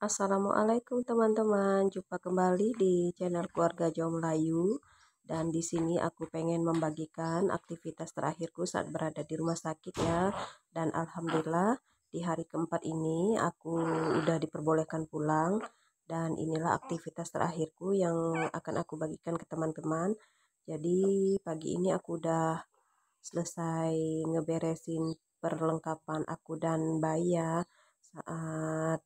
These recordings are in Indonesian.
Assalamualaikum teman-teman, jumpa kembali di channel keluarga Jawa Melayu dan di sini aku pengen membagikan aktivitas terakhirku saat berada di rumah sakit ya dan alhamdulillah di hari keempat ini aku udah diperbolehkan pulang dan inilah aktivitas terakhirku yang akan aku bagikan ke teman-teman jadi pagi ini aku udah selesai ngeberesin perlengkapan aku dan bayi ya saat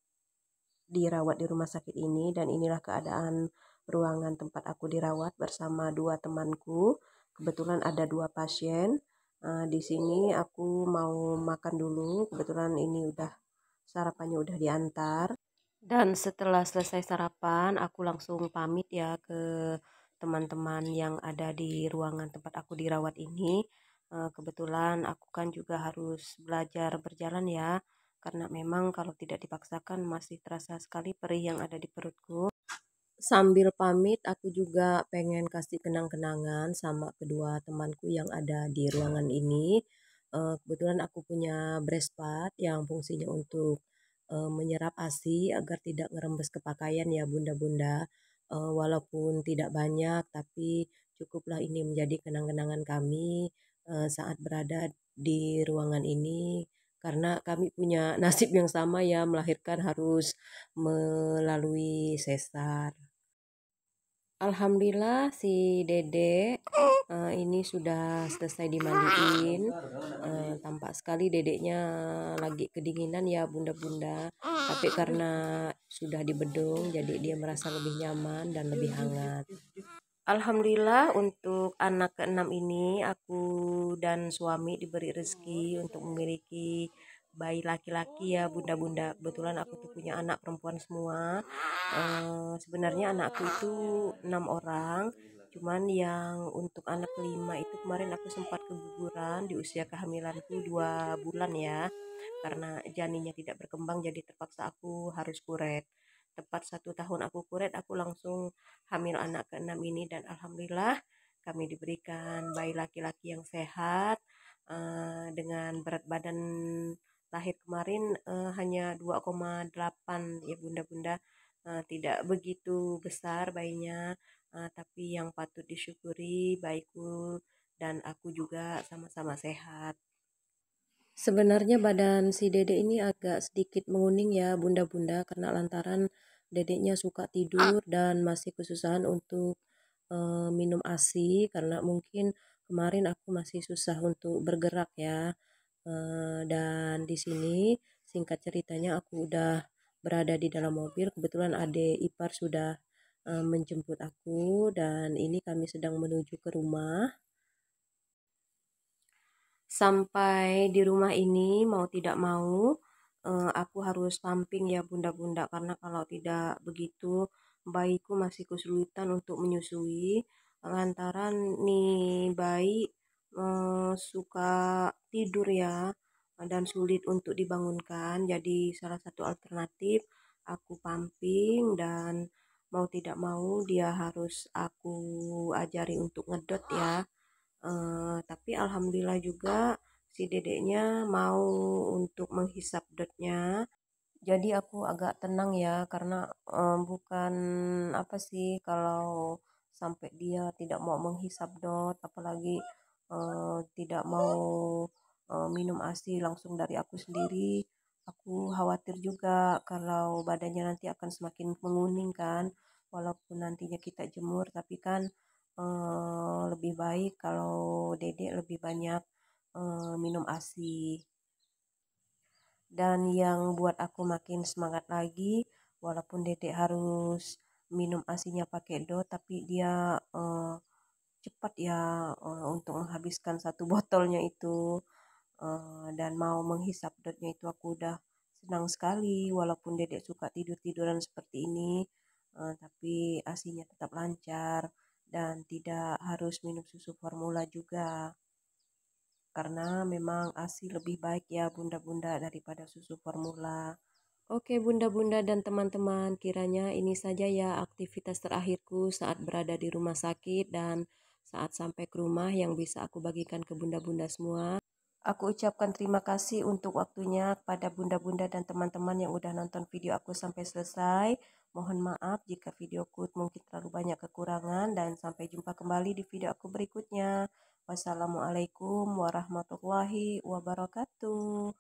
dirawat di rumah sakit ini dan inilah keadaan ruangan tempat aku dirawat bersama dua temanku. Kebetulan ada dua pasien. Uh, di sini aku mau makan dulu. Kebetulan ini udah sarapannya udah diantar. Dan setelah selesai sarapan, aku langsung pamit ya ke teman-teman yang ada di ruangan tempat aku dirawat ini. Eh, kebetulan aku kan juga harus belajar berjalan ya karena memang kalau tidak dipaksakan masih terasa sekali perih yang ada di perutku. Sambil pamit, aku juga pengen kasih kenang-kenangan sama kedua temanku yang ada di ruangan ini. Eh, kebetulan aku punya breast pad yang fungsinya untuk eh, menyerap ASI agar tidak ngerembes ke pakaian ya bunda-bunda. Eh, walaupun tidak banyak, tapi cukuplah ini menjadi kenang-kenangan kami saat berada di ruangan ini karena kami punya nasib yang sama ya melahirkan harus melalui sesar. Alhamdulillah si Dede uh, ini sudah selesai dimandiin. Uh, tampak sekali dedeknya lagi kedinginan ya bunda-bunda. Tapi karena sudah dibedung jadi dia merasa lebih nyaman dan lebih hangat. Alhamdulillah untuk anak keenam ini aku dan suami diberi rezeki untuk memiliki bayi laki-laki ya bunda-bunda. Kebetulan aku tuh punya anak perempuan semua. e, sebenarnya anakku itu enam orang. Cuman yang untuk anak kelima itu kemarin aku sempat keguguran di usia kehamilanku dua bulan ya. Karena janinnya tidak berkembang jadi terpaksa aku harus kuret tepat satu tahun aku kuret aku langsung hamil anak keenam ini dan alhamdulillah kami diberikan bayi laki-laki yang sehat uh, dengan berat badan lahir kemarin uh, hanya 2,8 ya bunda-bunda uh, tidak begitu besar bayinya uh, tapi yang patut disyukuri bayiku dan aku juga sama-sama sehat Sebenarnya badan si dede ini agak sedikit menguning ya bunda-bunda karena lantaran dedeknya suka tidur dan masih kesusahan untuk e, minum ASI karena mungkin kemarin aku masih susah untuk bergerak ya. E, dan di sini singkat ceritanya aku udah berada di dalam mobil kebetulan ade ipar sudah e, menjemput aku dan ini kami sedang menuju ke rumah sampai di rumah ini mau tidak mau uh, aku harus pumping ya bunda-bunda karena kalau tidak begitu bayiku masih kesulitan untuk menyusui lantaran nih bayi uh, suka tidur ya dan sulit untuk dibangunkan jadi salah satu alternatif aku pumping dan mau tidak mau dia harus aku ajari untuk ngedot ya uh, tapi alhamdulillah juga si dedeknya mau untuk menghisap dotnya jadi aku agak tenang ya karena um, bukan apa sih kalau sampai dia tidak mau menghisap dot apalagi uh, tidak mau uh, minum ASI langsung dari aku sendiri aku khawatir juga kalau badannya nanti akan semakin menguning kan walaupun nantinya kita jemur tapi kan uh, lebih baik kalau dedek lebih banyak uh, minum ASI. Dan yang buat aku makin semangat lagi, walaupun dedek harus minum asinya pakai do, tapi dia uh, cepat ya uh, untuk menghabiskan satu botolnya itu uh, dan mau menghisap dotnya itu aku udah senang sekali walaupun dedek suka tidur tiduran seperti ini uh, tapi asinya tetap lancar dan tidak harus minum susu formula juga karena memang ASI lebih baik ya bunda-bunda daripada susu formula. Oke bunda-bunda dan teman-teman, kiranya ini saja ya aktivitas terakhirku saat berada di rumah sakit dan saat sampai ke rumah yang bisa aku bagikan ke bunda-bunda semua. Aku ucapkan terima kasih untuk waktunya kepada bunda-bunda dan teman-teman yang udah nonton video aku sampai selesai. Mohon maaf jika videoku mungkin terlalu banyak kekurangan dan sampai jumpa kembali di video aku berikutnya. Wassalamualaikum warahmatullahi wabarakatuh.